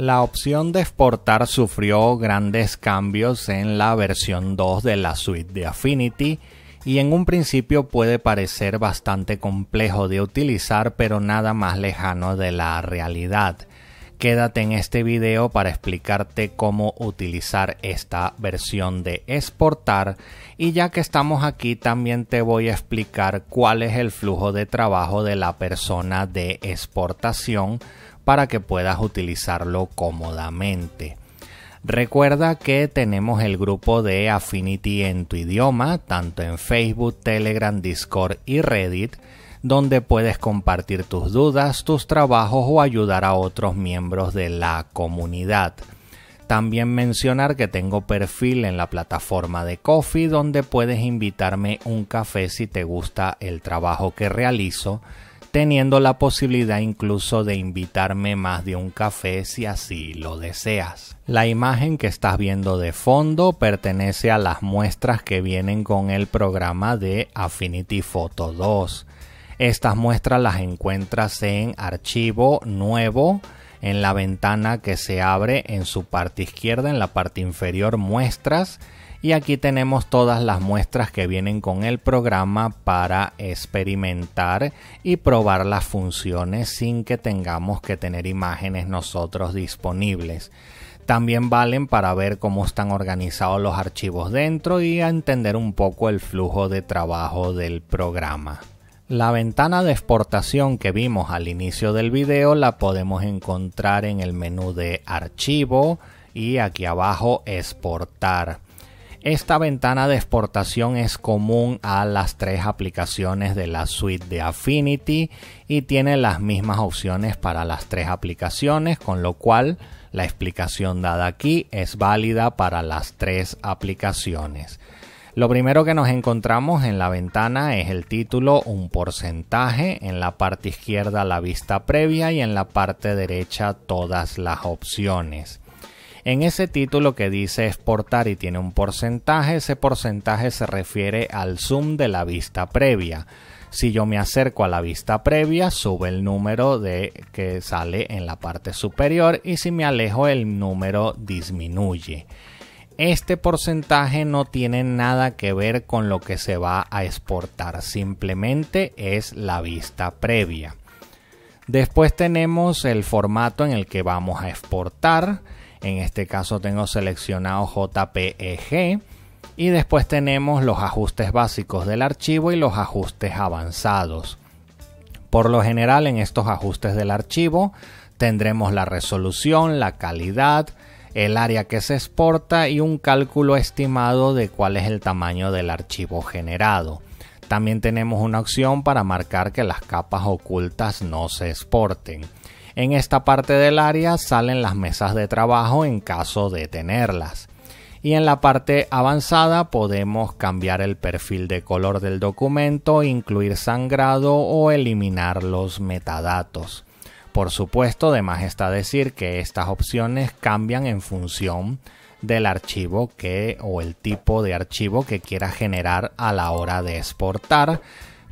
La opción de exportar sufrió grandes cambios en la versión 2 de la suite de Affinity y en un principio puede parecer bastante complejo de utilizar pero nada más lejano de la realidad. Quédate en este video para explicarte cómo utilizar esta versión de exportar y ya que estamos aquí también te voy a explicar cuál es el flujo de trabajo de la persona de exportación para que puedas utilizarlo cómodamente. Recuerda que tenemos el grupo de Affinity en tu idioma, tanto en Facebook, Telegram, Discord y Reddit, donde puedes compartir tus dudas, tus trabajos o ayudar a otros miembros de la comunidad. También mencionar que tengo perfil en la plataforma de Coffee donde puedes invitarme un café si te gusta el trabajo que realizo teniendo la posibilidad incluso de invitarme más de un café si así lo deseas. La imagen que estás viendo de fondo pertenece a las muestras que vienen con el programa de Affinity Photo 2. Estas muestras las encuentras en archivo nuevo en la ventana que se abre en su parte izquierda, en la parte inferior muestras y aquí tenemos todas las muestras que vienen con el programa para experimentar y probar las funciones sin que tengamos que tener imágenes nosotros disponibles. También valen para ver cómo están organizados los archivos dentro y a entender un poco el flujo de trabajo del programa. La ventana de exportación que vimos al inicio del video la podemos encontrar en el menú de archivo y aquí abajo exportar. Esta ventana de exportación es común a las tres aplicaciones de la suite de Affinity y tiene las mismas opciones para las tres aplicaciones, con lo cual la explicación dada aquí es válida para las tres aplicaciones. Lo primero que nos encontramos en la ventana es el título, un porcentaje, en la parte izquierda la vista previa y en la parte derecha todas las opciones. En ese título que dice exportar y tiene un porcentaje, ese porcentaje se refiere al zoom de la vista previa. Si yo me acerco a la vista previa, sube el número de que sale en la parte superior y si me alejo el número disminuye. Este porcentaje no tiene nada que ver con lo que se va a exportar, simplemente es la vista previa. Después tenemos el formato en el que vamos a exportar en este caso tengo seleccionado JPEG. Y después tenemos los ajustes básicos del archivo y los ajustes avanzados. Por lo general en estos ajustes del archivo tendremos la resolución, la calidad, el área que se exporta y un cálculo estimado de cuál es el tamaño del archivo generado. También tenemos una opción para marcar que las capas ocultas no se exporten. En esta parte del área salen las mesas de trabajo en caso de tenerlas. Y en la parte avanzada podemos cambiar el perfil de color del documento, incluir sangrado o eliminar los metadatos. Por supuesto, además está decir que estas opciones cambian en función del archivo que o el tipo de archivo que quiera generar a la hora de exportar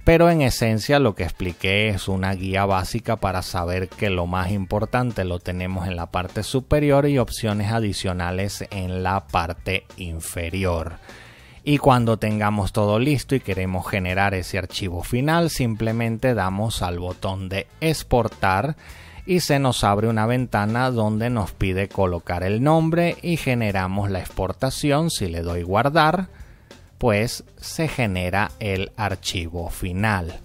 pero en esencia lo que expliqué es una guía básica para saber que lo más importante lo tenemos en la parte superior y opciones adicionales en la parte inferior. Y cuando tengamos todo listo y queremos generar ese archivo final, simplemente damos al botón de exportar y se nos abre una ventana donde nos pide colocar el nombre y generamos la exportación. Si le doy guardar, pues se genera el archivo final.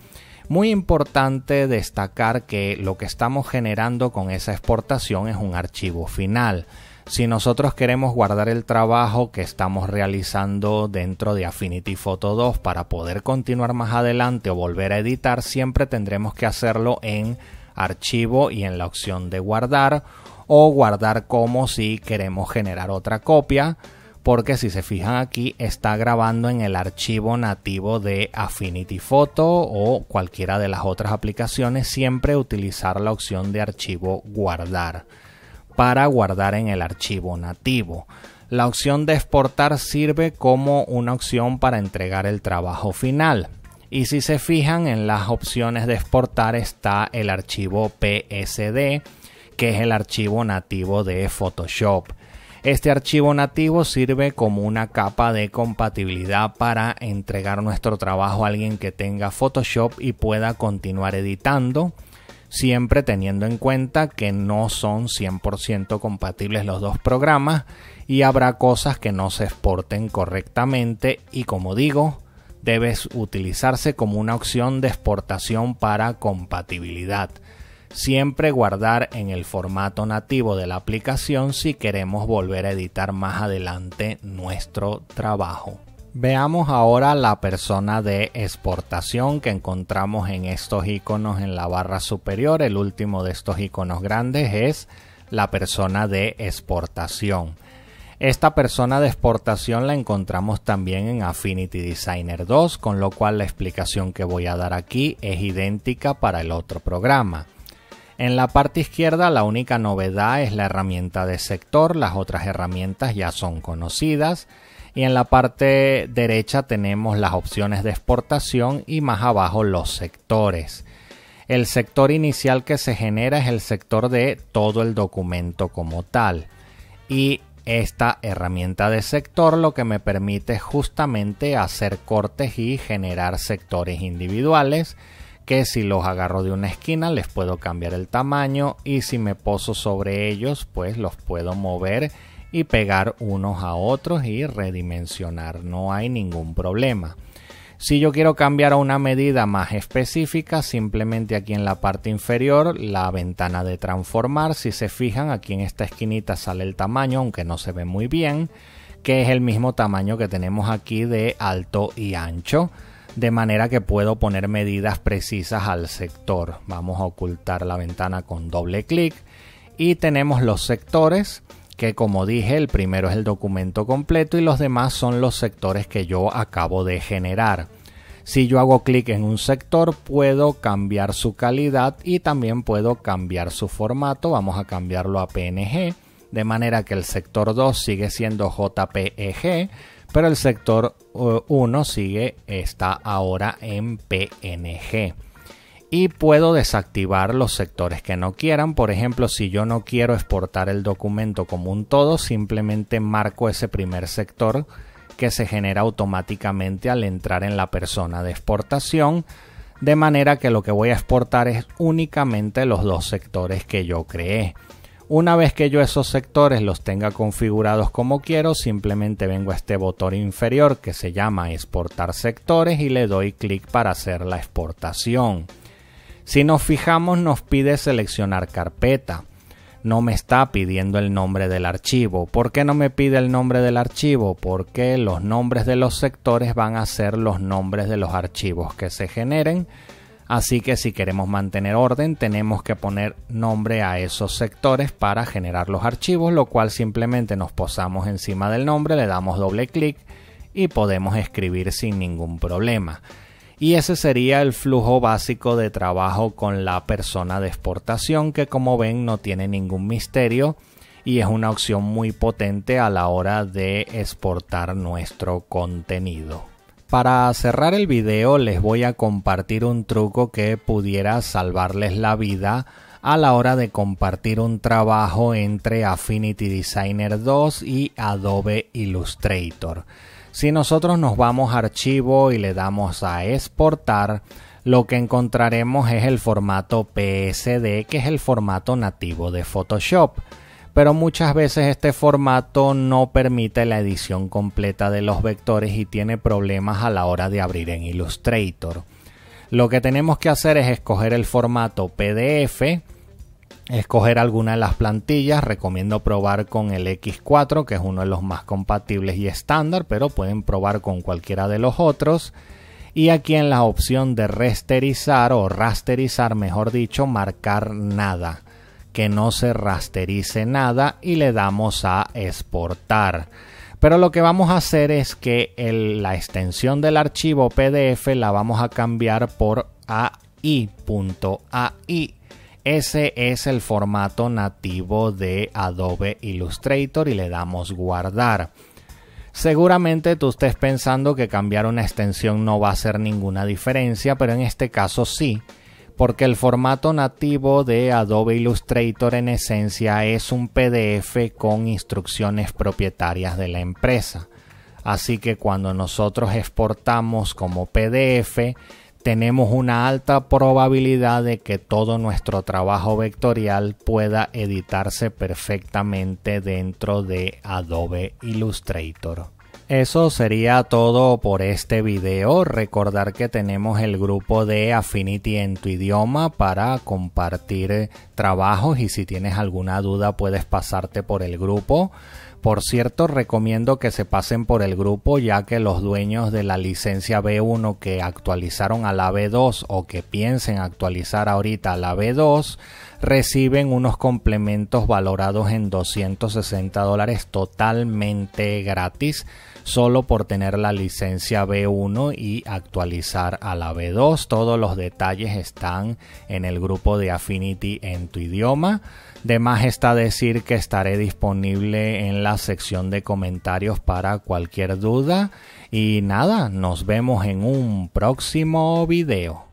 Muy importante destacar que lo que estamos generando con esa exportación es un archivo final. Si nosotros queremos guardar el trabajo que estamos realizando dentro de Affinity Photo 2 para poder continuar más adelante o volver a editar, siempre tendremos que hacerlo en archivo y en la opción de guardar o guardar como si queremos generar otra copia porque si se fijan aquí está grabando en el archivo nativo de Affinity Photo o cualquiera de las otras aplicaciones, siempre utilizar la opción de archivo guardar para guardar en el archivo nativo. La opción de exportar sirve como una opción para entregar el trabajo final. Y si se fijan en las opciones de exportar está el archivo PSD, que es el archivo nativo de Photoshop. Este archivo nativo sirve como una capa de compatibilidad para entregar nuestro trabajo a alguien que tenga Photoshop y pueda continuar editando, siempre teniendo en cuenta que no son 100% compatibles los dos programas y habrá cosas que no se exporten correctamente y como digo, debes utilizarse como una opción de exportación para compatibilidad siempre guardar en el formato nativo de la aplicación si queremos volver a editar más adelante nuestro trabajo. Veamos ahora la persona de exportación que encontramos en estos iconos en la barra superior. El último de estos iconos grandes es la persona de exportación. Esta persona de exportación la encontramos también en Affinity Designer 2, con lo cual la explicación que voy a dar aquí es idéntica para el otro programa. En la parte izquierda la única novedad es la herramienta de sector, las otras herramientas ya son conocidas. Y en la parte derecha tenemos las opciones de exportación y más abajo los sectores. El sector inicial que se genera es el sector de todo el documento como tal. Y esta herramienta de sector lo que me permite justamente hacer cortes y generar sectores individuales que si los agarro de una esquina les puedo cambiar el tamaño y si me poso sobre ellos pues los puedo mover y pegar unos a otros y redimensionar, no hay ningún problema. Si yo quiero cambiar a una medida más específica, simplemente aquí en la parte inferior, la ventana de transformar, si se fijan, aquí en esta esquinita sale el tamaño, aunque no se ve muy bien, que es el mismo tamaño que tenemos aquí de alto y ancho de manera que puedo poner medidas precisas al sector. Vamos a ocultar la ventana con doble clic y tenemos los sectores que como dije el primero es el documento completo y los demás son los sectores que yo acabo de generar. Si yo hago clic en un sector puedo cambiar su calidad y también puedo cambiar su formato. Vamos a cambiarlo a PNG de manera que el sector 2 sigue siendo JPEG pero el sector 1 eh, sigue, está ahora en PNG. Y puedo desactivar los sectores que no quieran. Por ejemplo, si yo no quiero exportar el documento como un todo, simplemente marco ese primer sector que se genera automáticamente al entrar en la persona de exportación. De manera que lo que voy a exportar es únicamente los dos sectores que yo creé. Una vez que yo esos sectores los tenga configurados como quiero, simplemente vengo a este botón inferior que se llama exportar sectores y le doy clic para hacer la exportación. Si nos fijamos nos pide seleccionar carpeta. No me está pidiendo el nombre del archivo. ¿Por qué no me pide el nombre del archivo? Porque los nombres de los sectores van a ser los nombres de los archivos que se generen Así que si queremos mantener orden tenemos que poner nombre a esos sectores para generar los archivos, lo cual simplemente nos posamos encima del nombre, le damos doble clic y podemos escribir sin ningún problema. Y ese sería el flujo básico de trabajo con la persona de exportación que como ven no tiene ningún misterio y es una opción muy potente a la hora de exportar nuestro contenido. Para cerrar el video les voy a compartir un truco que pudiera salvarles la vida a la hora de compartir un trabajo entre Affinity Designer 2 y Adobe Illustrator. Si nosotros nos vamos a archivo y le damos a exportar, lo que encontraremos es el formato PSD, que es el formato nativo de Photoshop pero muchas veces este formato no permite la edición completa de los vectores y tiene problemas a la hora de abrir en Illustrator. Lo que tenemos que hacer es escoger el formato PDF, escoger alguna de las plantillas, recomiendo probar con el X4 que es uno de los más compatibles y estándar, pero pueden probar con cualquiera de los otros y aquí en la opción de rasterizar o rasterizar mejor dicho marcar nada que no se rasterice nada y le damos a exportar. Pero lo que vamos a hacer es que la extensión del archivo PDF la vamos a cambiar por ai.ai. Ese es el formato nativo de Adobe Illustrator y le damos guardar. Seguramente tú estés pensando que cambiar una extensión no va a hacer ninguna diferencia, pero en este caso sí porque el formato nativo de Adobe Illustrator en esencia es un PDF con instrucciones propietarias de la empresa. Así que cuando nosotros exportamos como PDF, tenemos una alta probabilidad de que todo nuestro trabajo vectorial pueda editarse perfectamente dentro de Adobe Illustrator eso sería todo por este video. Recordar que tenemos el grupo de Affinity en tu idioma para compartir trabajos y si tienes alguna duda puedes pasarte por el grupo. Por cierto, recomiendo que se pasen por el grupo ya que los dueños de la licencia B1 que actualizaron a la B2 o que piensen actualizar ahorita a la B2 reciben unos complementos valorados en 260 dólares totalmente gratis solo por tener la licencia B1 y actualizar a la B2. Todos los detalles están en el grupo de Affinity en tu idioma. De más está decir que estaré disponible en la sección de comentarios para cualquier duda. Y nada, nos vemos en un próximo video.